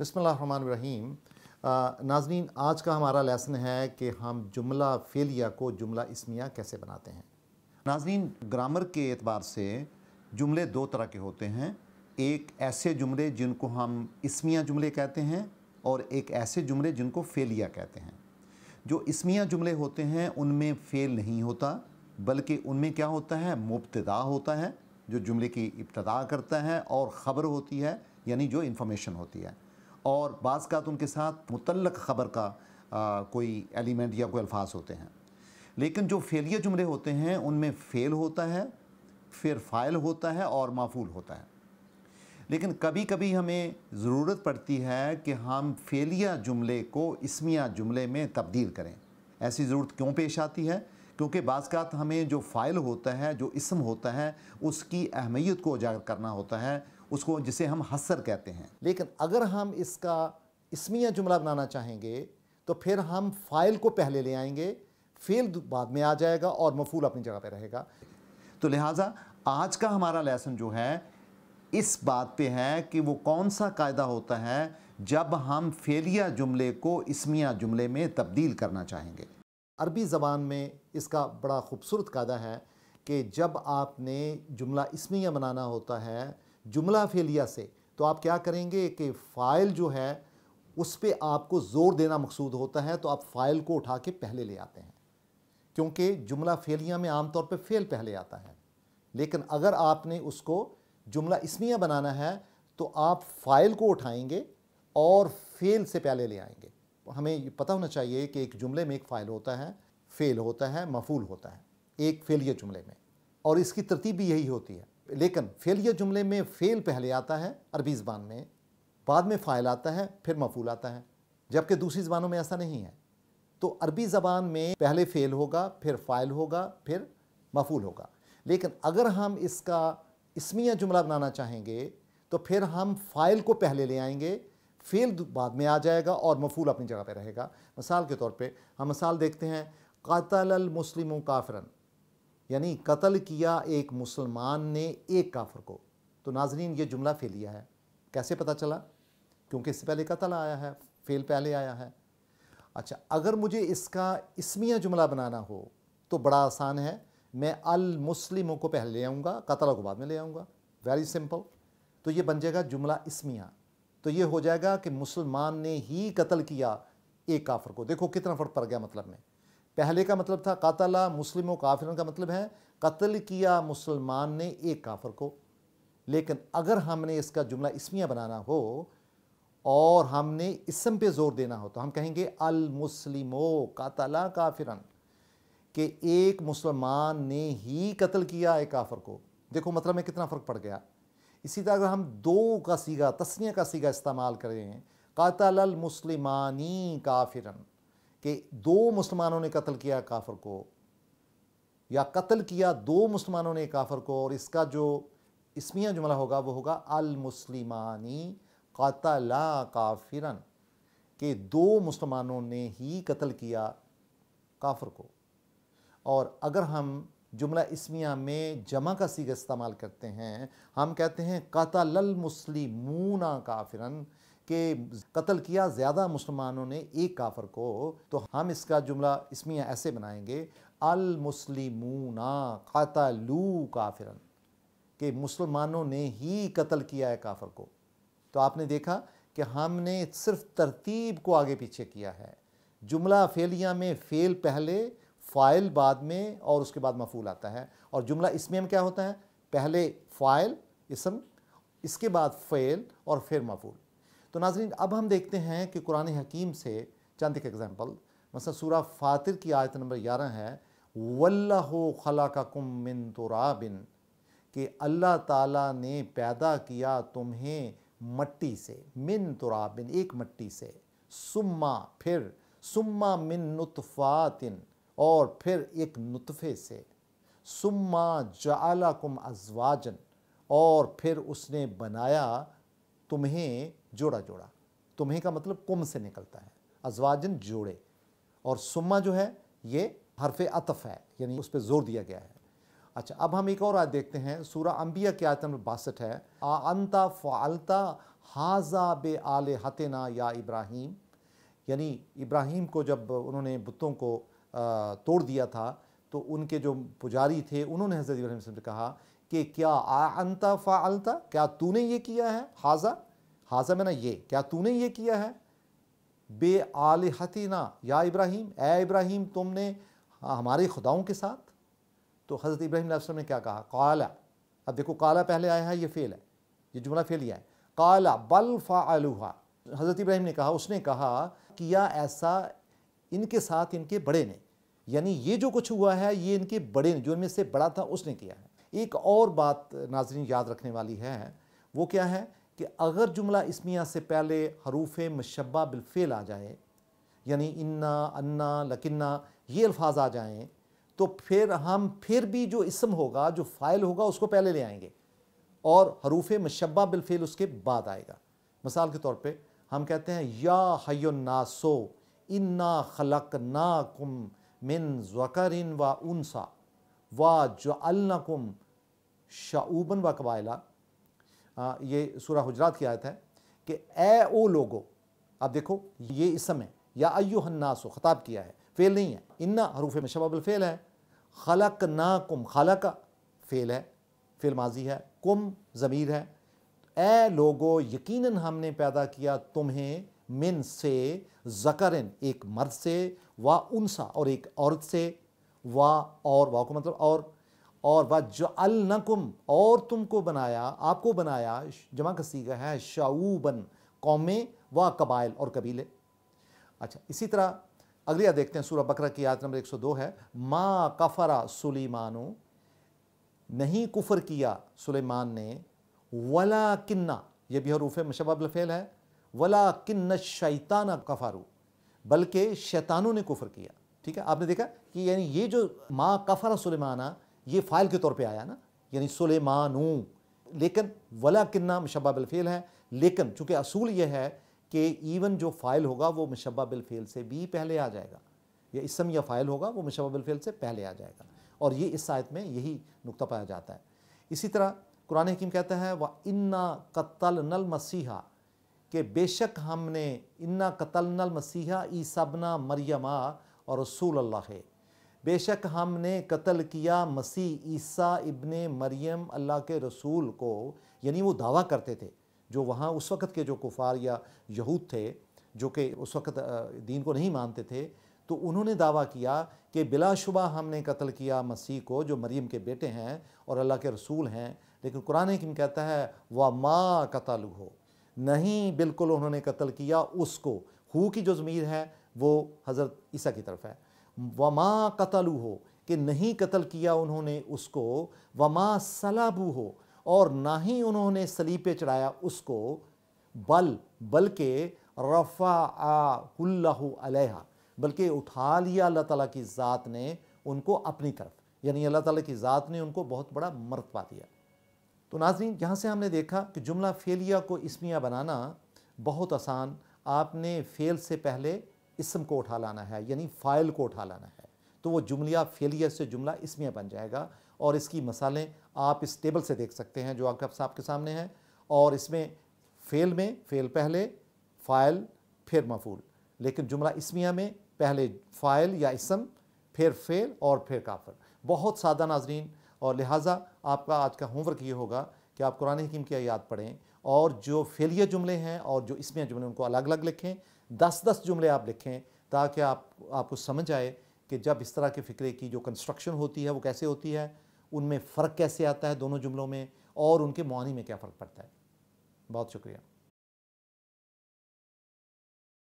बसमान रहीम नाजनीन आज का हमारा लेसन है कि हम जुमला फेलिया को जुमला इसमिया कैसे बनाते हैं नाजनीन ग्रामर के एतबार से जुमले दो तरह के होते हैं एक ऐसे जुमले जिनको हम इसमिया जुमले कहते हैं और एक ऐसे जुमले जिनको फेलिया कहते हैं जो इसमिया जुमले होते हैं उनमें फ़ेल नहीं होता बल्कि उनमें क्या होता है मुबतदा होता है जो जुमले की इब्तदा करता है और ख़बर होती है यानी जो इन्फॉर्मेशन होती है और बाज़ का उनके साथ मुतलक ख़बर का आ, कोई एलिमेंट या कोई अल्फाज होते हैं लेकिन जो फेलिए जुमले होते हैं उनमें फ़ेल होता है फिर फ़ाइल होता है और माफूल होता है लेकिन कभी कभी हमें ज़रूरत पड़ती है कि हम फेलिया जुमले को इसमिया जुमले में तब्दील करें ऐसी ज़रूरत क्यों पेश आती है क्योंकि बाज़ात हमें जो फ़ाइल होता है जो इसम होता है उसकी अहमियत को उजागर करना होता है उसको जिसे हम हसर कहते हैं लेकिन अगर हम इसका इसमिया जुमला बनाना चाहेंगे तो फिर हम फाइल को पहले ले आएंगे फेल बाद में आ जाएगा और मफूल अपनी जगह पर रहेगा तो लिहाजा आज का हमारा लेसन जो है इस बात पे है कि वो कौन सा कायदा होता है जब हम फेलिया जुमले को इसमिया जुमले में तब्दील करना चाहेंगे अरबी ज़बान में इसका बड़ा खूबसूरत कायदा है कि जब आपने जुमला इसमिया बनाना होता है जुमला फेलिया से तो आप क्या करेंगे कि फ़ाइल जो है उस पर आपको ज़ोर देना मकसूद होता है तो आप फ़ाइल को उठा के पहले ले आते हैं क्योंकि जुमला फेलिया में आमतौर पर फेल पहले आता है लेकिन अगर आपने उसको जुमला इसमिया बनाना है तो आप फ़ाइल को उठाएंगे और फेल से पहले ले आएंगे हमें पता होना चाहिए कि एक जुमले में एक फ़ाइल होता है फेल होता है मफूल होता है एक फेलियर जुमले में और इसकी तरतीब भी यही होती है लेकिन फेलियर जुमले में फेल पहले आता है अरबी ज़बान में बाद में फ़ाइल आता है फिर मफूल आता है जबकि दूसरी ज़बानों में ऐसा नहीं है तो अरबी ज़बान में पहले फ़ेल होगा फिर फ़ाइल होगा फिर मफूल होगा लेकिन अगर हम इसका इसमिया जुमला बनाना चाहेंगे तो फिर हम फ़ाइल को पहले ले आएंगे फेल बाद में आ जाएगा और मफूल अपनी जगह पर रहेगा मिसाल के तौर पर हम मिसाल देखते हैं कातल मुस्लिम काफरन यानी कत्ल किया एक मुसलमान ने एक काफर को तो नाजरीन ये जुमला फेलिया है कैसे पता चला क्योंकि इससे पहले कत्ल आया है फेल पहले आया है अच्छा अगर मुझे इसका इसमिया जुमला बनाना हो तो बड़ा आसान है मैं अल मुस्लिमों को पहले ले आऊँगा कतल को बाद में ले आऊँगा वेरी सिंपल तो ये बन जाएगा जुमला इसमिया तो ये हो जाएगा कि मुसलमान ने ही कत्ल किया एक काफर को देखो कितना फ़र्क पड़ गया मतलब में पहले का मतलब था कातला मुस्लिम व काफिर का मतलब है कत्ल किया मुसलमान ने एक काफर को लेकिन अगर हमने इसका जुमला इसमिया बनाना हो और हमने इसम पे ज़ोर देना हो तो हम कहेंगे अल मुस्लिमो कातला काफिरन के एक मुसलमान ने ही कत्ल किया एक काफर को देखो मतलब में कितना फ़र्क पड़ गया इसी तरह अगर हम दो का सीगा तस्निया का सीगा इस्तेमाल करें कातल मुसलमानी काफिरन कि दो मुसलमानों ने कत्ल किया काफर को या कत्ल किया दो मुसलमानों ने काफर को और इसका जो इसमिया जुमला होगा वो होगा अल मुसलिमानी कतला काफिरन के दो मुसलमानों ने ही कत्ल किया काफर को और अगर हम जुमला इसमिया में जमा का सीगा इस्तेमाल करते हैं हम कहते हैं कतल मुसलिमूना काफिरन कि कत्ल किया ज़्यादा मुसलमानों ने एक काफर को तो हम इसका जुमला इसमें ऐसे बनाएंगे अल मुसलिमूना कतलू काफिरन के मुसलमानों ने ही कत्ल किया है काफर को तो आपने देखा कि हमने सिर्फ तरतीब को आगे पीछे किया है जुमला फेलिया में फेल पहले फ़ाइल बाद में और उसके बाद मफूल आता है और जुमला इसमें हम क्या होता है पहले फ़ाइल इसम इसके बाद फ़ेल और फिर मफूल तो नाजरीन अब हम देखते हैं कि कुरान हकीम से चंद एक एग्ज़ाम्पल मसा सूरा फातिर की आयत नंबर ग्यारह है वल्लह खला का कुम मिन तुराबिन कि अल्लाह ताला ने पैदा किया तुम्हें मट्टी से मिन तुराबिन एक मट्टी से सुम्मा फिर सुम्मा मिन नुतफ़ातिन और फिर एक नुतफ़े से सुम्मा जला कुम अजवाजन और फिर उसने बनाया तुम्हें जोड़ा जोड़ा तुम्हें का मतलब कुम से निकलता है अजवाजन जोड़े और सुम्मा जो है ये हरफ अतफ़ है यानी उस पर जोर दिया गया है अच्छा अब हम एक और आज देखते हैं सूरा अंबिया के आयत नंबर बासठ है आंता फ़ालता हाजा बे आल हतना या इब्राहिम यानी इब्राहिम को जब उन्होंने बुतों को तोड़ दिया था तो उनके जो पुजारी थे उन्होंने हज़रत इब्राहिम से कहा कि क्या आंता फ़ालता क्या तूने ये किया है हाजा हाजा मैंने ये क्या तूने ये किया है बे आलहतना या इब्राहिम ए इब्राहिम तुमने हाँ, हमारे खुदाओं के साथ तो हज़रत इब्राहिम वसल्लम ने क्या कहा काला अब देखो काला पहले आया है ये फ़ेल है ये जुमला फ़ेल है काला बल फ़ालूहा हज़रत इब्राहिम ने कहा उसने कहा किया ऐसा इनके साथ इनके बड़े ने यानी ये जो कुछ हुआ है ये इनके बड़े ने जो इनमें से बड़ा था उसने किया है एक और बात नाजरीन याद रखने वाली है वो क्या है कि अगर जुमला इसमिया से पहले हरूफ मशबा बिलफेल आ जाए यानी इन्ना अन्ना लकिन्ना ये अल्फाज आ जाएँ तो फिर हम फिर भी जो इसम होगा जो फ़ाइल होगा उसको पहले ले आएंगे और हरूफ मशबा बिलफेल उसके बाद आएगा मिसाल के तौर पर हम कहते हैं या हयो नासो इन्ना खलक ना कुम मिन जकर व उनसा व अलकुम शाऊबन व कबायला ये सूर्य हजरात की आयत है कि ए ओ लोगो आप देखो ये इस समय या अयो हन्नासो ख़ताब किया है फ़ेल नहीं है इन्ना हरूफ में शबाबलफ़ेल है खलक ना कुम खलक फ़ेल है फ़ेल माजी है कुम ज़मीर है ए लोगो यकीनन हमने पैदा किया तुम्हें मिन से जकरन एक मर्द से व उनसा और एक औरत से वाह और वाह को मतलब और और अल नकुम और तुमको बनाया आपको बनाया जमा का सीगा है शाऊबन कौमे व कबाइल और कबीले अच्छा इसी तरह अगली याद देखते हैं सूरह बकरा की याद नंबर 102 है मा कफरा सुलेमानो नहीं कुफर किया सुलेमान ने वला किन्ना यह भी हरूफ मशबलफेल है वला किन्न शैताना कफारू बल्कि शैतानों ने कुफर किया ठीक है आपने देखा कि यानी ये जो माँ कफरा सुलेमाना ये फ़ाइल के तौर पे आया ना यानी सुलेमानू लेकिन वला किन्ना मशबा बिलफ़ेल है लेकिन चूंकि असूल यह है कि इवन जो फ़ाइल होगा वो मशबा बिलफ़ेल से भी पहले आ जाएगा या इसम या फ़ाइल होगा वो मशबा बिलफ़ेल से पहले आ जाएगा और ये इस आयत में यही नुकता पाया जाता है इसी तरह कुरान हकीम कहता है व इन्ना कत्ल नल मसीहा के बेशक हमने इन्ना कतल नल मसीहा सबना मरियमा और रसूल अल्लाह है बेशक हमने कत्ल किया मसीह ईसा इब्ने मरियम अल्लाह के रसूल को यानी वो दावा करते थे जो वहाँ उस वक़्त के जो कुफार या यहूद थे जो कि उस वक़्त दीन को नहीं मानते थे तो उन्होंने दावा किया कि बिलाशुबा हमने कत्ल किया मसीह को जो मरियम के बेटे हैं और अल्लाह के रसूल हैं लेकिन कुरान किम कहता है व माँ कतल हो नहीं बिल्कुल उन्होंने कत्ल किया उसको हु की जो ज़मीर है वो हज़रत ईसा की तरफ है वमा कतलू हो कि नहीं कत्ल किया उन्होंने उसको वमा सलाबू हो और ना ही उन्होंने सलीपे चढ़ाया उसको बल बल्कि रफ़ा अलैहा बल्कि उठा लिया अल्लाह ताला की ज़ात ने उनको अपनी तरफ यानी अल्लाह ताला की ज़ात ने उनको बहुत बड़ा मरतबा दिया तो नाजरीन यहाँ से हमने देखा कि जुमला फेलिया को इसमिया बनाना बहुत आसान आपने फेल से पहले इसम को उठा लाना है यानी फ़ाइल को उठा लाना है तो वो जुमलिया फेलियर से जुमला इसमिया बन जाएगा और इसकी मसालें आप इस टेबल से देख सकते हैं जो आपके आपके सामने हैं और इसमें फेल में फेल पहले फ़ाइल फिर मफूल लेकिन जुमला इसमिया में पहले फ़ाइल या इसम फिर फेल और फिर काफर बहुत सादा नाजरीन और लिहाजा आपका आज का होमवर्क ये होगा कि आप कुरान हकीम की याद पढ़ें और जो फेलियर जुमले हैं और जो इसमें जुमले उनको अलग अलग लिखें दस दस जुमले आप लिखें ताकि आप आपको समझ आए कि जब इस तरह के फ़िक्रे की जो कंस्ट्रक्शन होती है वो कैसे होती है उनमें फ़र्क कैसे आता है दोनों जुमलों में और उनके मानी में क्या फ़र्क पड़ता है बहुत शुक्रिया